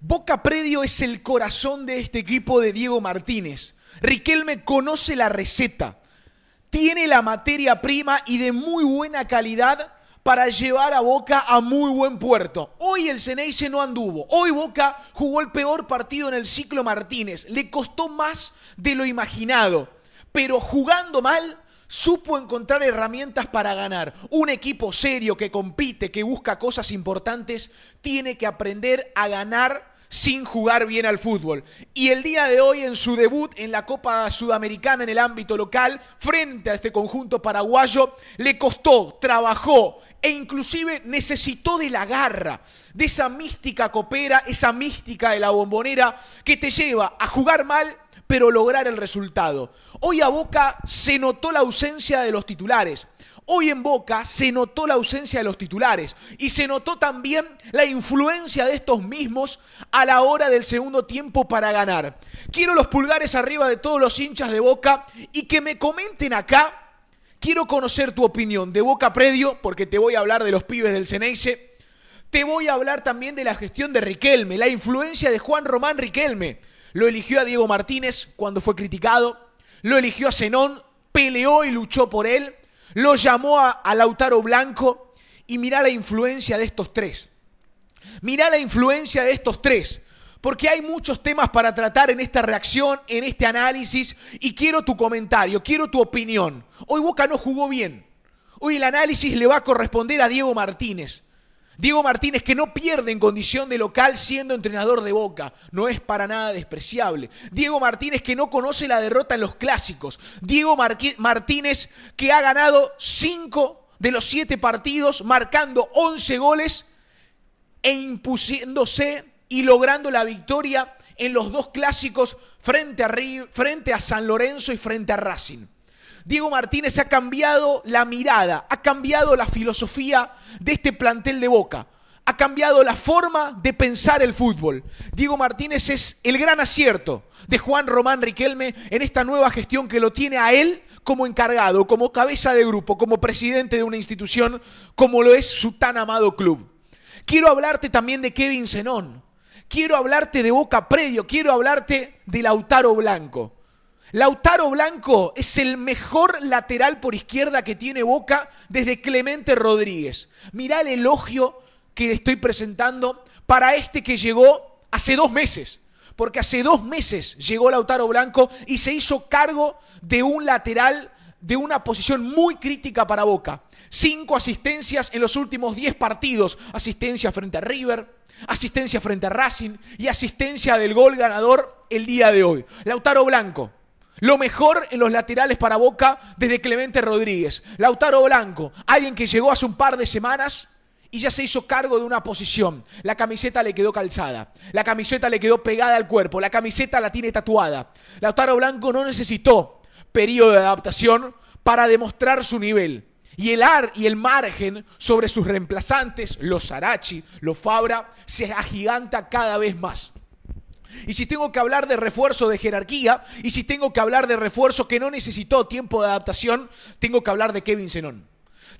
Boca Predio es el corazón de este equipo de Diego Martínez. Riquelme conoce la receta, tiene la materia prima y de muy buena calidad para llevar a Boca a muy buen puerto. Hoy el Ceneice no anduvo. Hoy Boca jugó el peor partido en el ciclo Martínez. Le costó más de lo imaginado. Pero jugando mal, supo encontrar herramientas para ganar. Un equipo serio que compite, que busca cosas importantes, tiene que aprender a ganar sin jugar bien al fútbol. Y el día de hoy en su debut en la Copa Sudamericana en el ámbito local, frente a este conjunto paraguayo, le costó, trabajó e inclusive necesitó de la garra, de esa mística copera, esa mística de la bombonera que te lleva a jugar mal pero lograr el resultado. Hoy a Boca se notó la ausencia de los titulares. Hoy en Boca se notó la ausencia de los titulares y se notó también la influencia de estos mismos a la hora del segundo tiempo para ganar. Quiero los pulgares arriba de todos los hinchas de Boca y que me comenten acá. Quiero conocer tu opinión de Boca Predio, porque te voy a hablar de los pibes del Ceneice. Te voy a hablar también de la gestión de Riquelme, la influencia de Juan Román Riquelme. Lo eligió a Diego Martínez cuando fue criticado, lo eligió a Zenón, peleó y luchó por él. Lo llamó a, Lautaro Blanco y mirá la influencia de estos tres. Mirá la influencia de estos tres. Porque hay muchos temas para tratar en esta reacción, en este análisis, y quiero tu comentario, quiero tu opinión. Hoy Boca no jugó bien. Hoy el análisis le va a corresponder a Diego Martínez. Diego Martínez que no pierde en condición de local siendo entrenador de Boca, no es para nada despreciable. Diego Martínez que no conoce la derrota en los clásicos. Diego Martínez que ha ganado 5 de los 7 partidos, marcando 11 goles e impusiéndose y logrando la victoria en los dos clásicos frente a, frente a San Lorenzo y frente a Racing. Diego Martínez ha cambiado la mirada, ha cambiado la filosofía de este plantel de Boca, ha cambiado la forma de pensar el fútbol. Diego Martínez es el gran acierto de Juan Román Riquelme en esta nueva gestión que lo tiene a él como encargado, como cabeza de grupo, como presidente de una institución como lo es su tan amado club. Quiero hablarte también de Kevin Zenón. Quiero hablarte de Boca Predio. Quiero hablarte de Lautaro Blanco. Lautaro Blanco es el mejor lateral por izquierda que tiene Boca desde Clemente Rodríguez. Mirá el elogio que le estoy presentando para este que llegó hace dos meses. Porque hace dos meses llegó Lautaro Blanco y se hizo cargo de un lateral de una posición muy crítica para Boca. Cinco asistencias en los últimos diez partidos. Asistencia frente a River, asistencia frente a Racing y asistencia del gol ganador el día de hoy. Lautaro Blanco, lo mejor en los laterales para Boca desde Clemente Rodríguez. Lautaro Blanco, alguien que llegó hace un par de semanas y ya se hizo cargo de una posición. La camiseta le quedó calzada, la camiseta le quedó pegada al cuerpo, la camiseta la tiene tatuada. Lautaro Blanco no necesitó periodo de adaptación para demostrar su nivel. Y el ar y el margen sobre sus reemplazantes, los Arachi, los Fabra, se agiganta cada vez más y si tengo que hablar de refuerzo de jerarquía, y si tengo que hablar de refuerzo que no necesitó tiempo de adaptación, tengo que hablar de Kevin Zenón.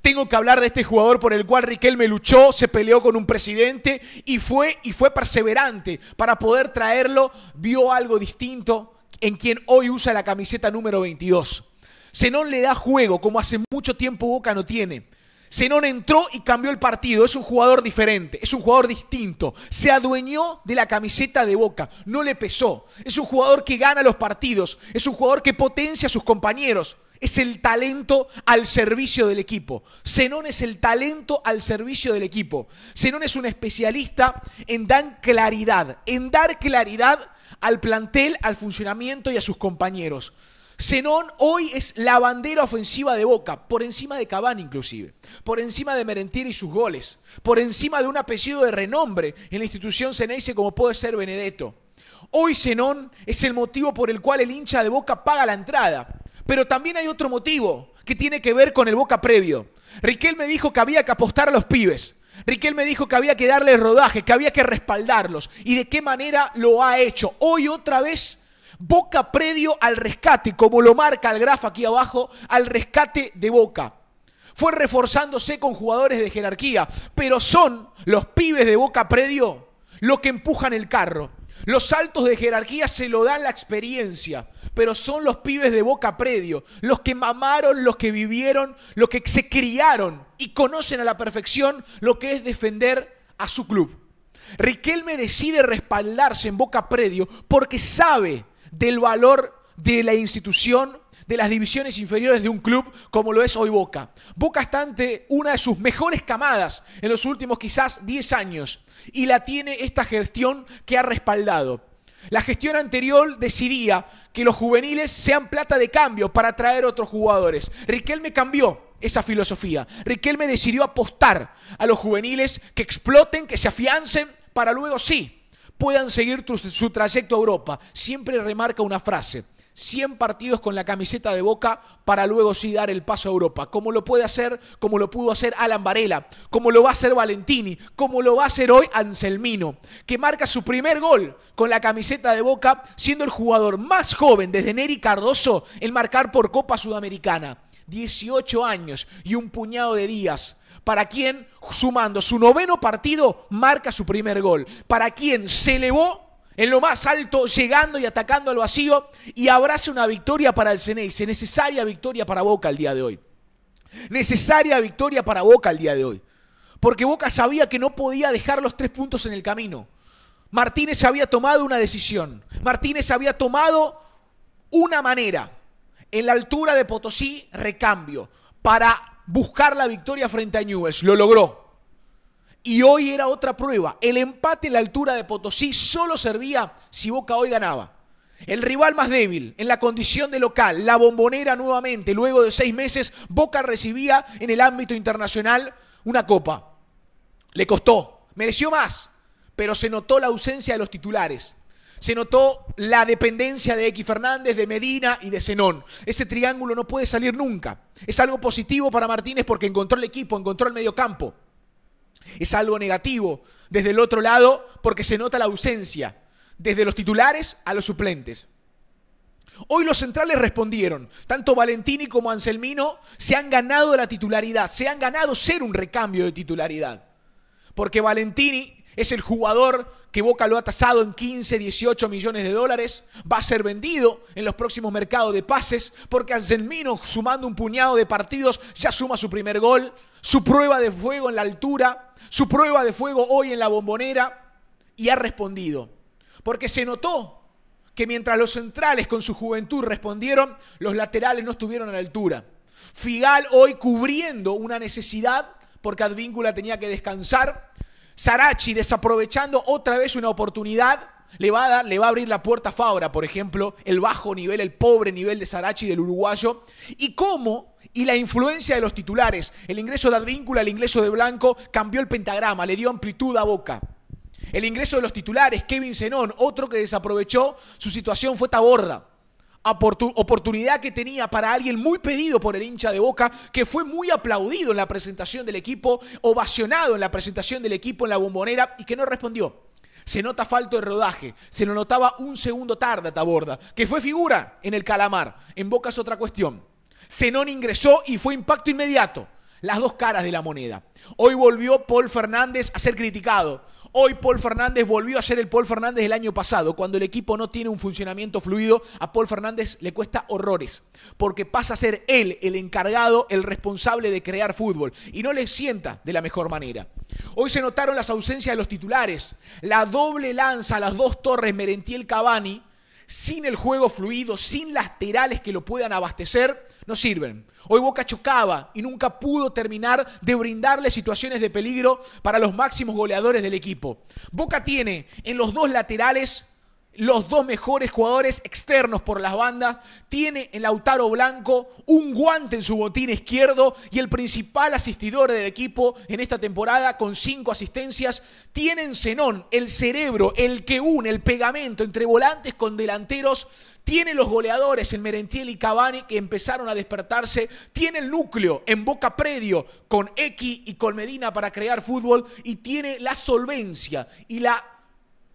Tengo que hablar de este jugador por el cual Riquelme luchó, se peleó con un presidente y fue y fue perseverante para poder traerlo, vio algo distinto en quien hoy usa la camiseta número 22. Zenón le da juego como hace mucho tiempo Boca no tiene. Zenón entró y cambió el partido. Es un jugador diferente, es un jugador distinto. Se adueñó de la camiseta de Boca, no le pesó. Es un jugador que gana los partidos, es un jugador que potencia a sus compañeros. Es el talento al servicio del equipo. Zenón es el talento al servicio del equipo. Zenón es un especialista en dar claridad, en dar claridad al plantel, al funcionamiento y a sus compañeros. Zenón hoy es la bandera ofensiva de Boca, por encima de Cabán inclusive, por encima de Merentier y sus goles, por encima de un apellido de renombre en la institución Ceneice como puede ser Benedetto. Hoy Zenón es el motivo por el cual el hincha de Boca paga la entrada, pero también hay otro motivo que tiene que ver con el Boca previo. Riquel me dijo que había que apostar a los pibes. Riquel me dijo que había que darle rodaje, que había que respaldarlos. ¿Y de qué manera lo ha hecho? Hoy otra vez Boca predio al rescate, como lo marca el grafo aquí abajo, al rescate de Boca. Fue reforzándose con jugadores de jerarquía, pero son los pibes de Boca predio los que empujan el carro. Los saltos de jerarquía se lo dan la experiencia, pero son los pibes de boca predio, los que mamaron, los que vivieron, los que se criaron y conocen a la perfección lo que es defender a su club. Riquelme decide respaldarse en boca predio porque sabe del valor de la institución, de las divisiones inferiores de un club como lo es hoy Boca. Boca está ante una de sus mejores camadas en los últimos quizás 10 años y la tiene esta gestión que ha respaldado. La gestión anterior decidía que los juveniles sean plata de cambio para atraer otros jugadores. Riquelme cambió esa filosofía. Riquelme decidió apostar a los juveniles que exploten, que se afiancen, para luego sí puedan seguir su trayecto a Europa. Siempre remarca una frase. 100 partidos con la camiseta de Boca para luego sí dar el paso a Europa, como lo puede hacer, como lo pudo hacer Alan Varela, como lo va a hacer Valentini, como lo va a hacer hoy Anselmino, que marca su primer gol con la camiseta de Boca, siendo el jugador más joven desde Neri Cardoso en marcar por Copa Sudamericana. 18 años y un puñado de días para quien, sumando su noveno partido, marca su primer gol, para quien se elevó en lo más alto, llegando y atacando al vacío, y abrace una victoria para el Ceneice, necesaria victoria para Boca el día de hoy. Necesaria victoria para Boca el día de hoy. Porque Boca sabía que no podía dejar los tres puntos en el camino. Martínez había tomado una decisión. Martínez había tomado una manera. En la altura de Potosí, recambio. Para buscar la victoria frente a Newells. Lo logró. Y hoy era otra prueba. El empate en la altura de Potosí solo servía si Boca hoy ganaba. El rival más débil, en la condición de local, la bombonera nuevamente, luego de seis meses, Boca recibía en el ámbito internacional una copa. Le costó, mereció más, pero se notó la ausencia de los titulares se notó la dependencia de X Fernández, de Medina y de Zenón. Ese triángulo no puede salir nunca. Es algo positivo para Martínez porque encontró el equipo, encontró el mediocampo. Es algo negativo desde el otro lado porque se nota la ausencia, desde los titulares a los suplentes. Hoy los centrales respondieron. Tanto Valentini como Anselmino se han ganado la titularidad, se han ganado ser un recambio de titularidad. Porque Valentini es el jugador que Boca lo ha tasado en 15, 18 millones de dólares. Va a ser vendido en los próximos mercados de pases porque Anselmino, sumando un puñado de partidos, ya suma su primer gol, su prueba de fuego en la altura, su prueba de fuego hoy en la bombonera y ha respondido. Porque se notó que mientras los centrales con su juventud respondieron, los laterales no estuvieron a la altura. Figal hoy cubriendo una necesidad porque Advíncula tenía que descansar Sarachi desaprovechando otra vez una oportunidad. Le va, a le va a abrir la puerta a Fabra, por ejemplo, el bajo nivel, el pobre nivel de Sarachi del uruguayo. Y cómo, y la influencia de los titulares, el ingreso de Advíncula, el ingreso de Blanco, cambió el pentagrama, le dio amplitud a Boca. El ingreso de los titulares, Kevin Zenón, otro que desaprovechó su situación fue Taborda oportunidad que tenía para alguien muy pedido por el hincha de Boca, que fue muy aplaudido en la presentación del equipo, ovacionado en la presentación del equipo en la bombonera y que no respondió. Se nota falto de rodaje, se lo notaba un segundo tarde a Taborda, que fue figura en el calamar. En Boca es otra cuestión. Zenón ingresó y fue impacto inmediato. Las dos caras de la moneda. Hoy volvió Paul Fernández a ser criticado Hoy Paul Fernández volvió a ser el Paul Fernández del año pasado. Cuando el equipo no tiene un funcionamiento fluido, a Paul Fernández le cuesta horrores, porque pasa a ser él el encargado, el responsable de crear fútbol, y no le sienta de la mejor manera. Hoy se notaron las ausencias de los titulares, la doble lanza, a las dos torres, Merentiel Cavani, sin el juego fluido, sin laterales que lo puedan abastecer, no sirven. Hoy Boca chocaba y nunca pudo terminar de brindarle situaciones de peligro para los máximos goleadores del equipo. Boca tiene en los dos laterales los dos mejores jugadores externos por las bandas. Tiene el Lautaro Blanco un guante en su botín izquierdo y el principal asistidor del equipo en esta temporada con cinco asistencias. Tiene en Zenón el cerebro, el que une, el pegamento entre volantes con delanteros. Tiene los goleadores en Merentiel y Cavani que empezaron a despertarse. Tiene el núcleo en Boca Predio con X y con Medina para crear fútbol. Y tiene la solvencia y la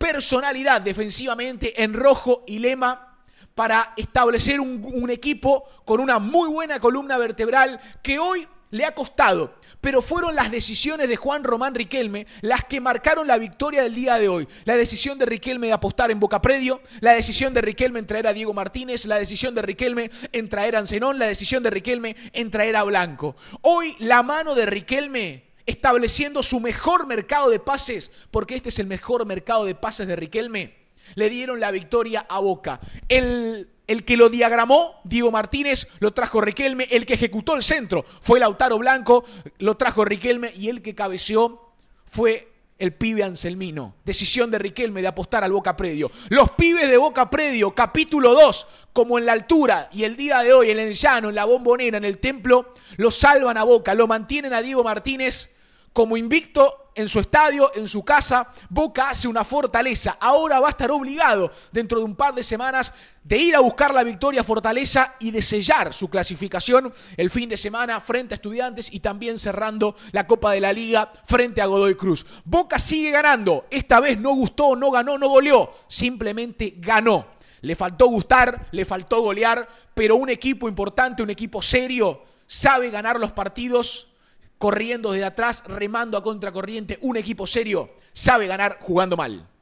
personalidad defensivamente en rojo y lema para establecer un, equipo con una muy buena columna vertebral que hoy le ha costado. Pero fueron las decisiones de Juan Román Riquelme las que marcaron la victoria del día de hoy. La decisión de Riquelme de apostar en Boca Predio, la decisión de Riquelme en traer a Diego Martínez, la decisión de Riquelme en traer a Ancenón, la decisión de Riquelme en traer a Blanco. Hoy la mano de Riquelme estableciendo su mejor mercado de pases, porque este es el mejor mercado de pases de Riquelme, le dieron la victoria a Boca. El, que lo diagramó, Diego Martínez, lo trajo Riquelme. El que ejecutó el centro fue Lautaro Blanco, lo trajo Riquelme. Y el que cabeceó fue el pibe Anselmino. Decisión de Riquelme de apostar al Boca Predio. Los pibes de Boca Predio, capítulo 2, como en la altura y el día de hoy, en el llano, en la bombonera, en el templo, lo salvan a Boca, lo mantienen a Diego Martínez como invicto en su estadio, en su casa, Boca hace una fortaleza. Ahora va a estar obligado dentro de un par de semanas de ir a buscar la victoria Fortaleza y de sellar su clasificación el fin de semana frente a Estudiantes y también cerrando la Copa de la Liga frente a Godoy Cruz. Boca sigue ganando. Esta vez no gustó, no ganó, no goleó. Simplemente ganó. Le faltó gustar, le faltó golear, pero un equipo importante, un equipo serio, sabe ganar los partidos corriendo desde atrás, remando a contracorriente. Un equipo serio sabe ganar jugando mal.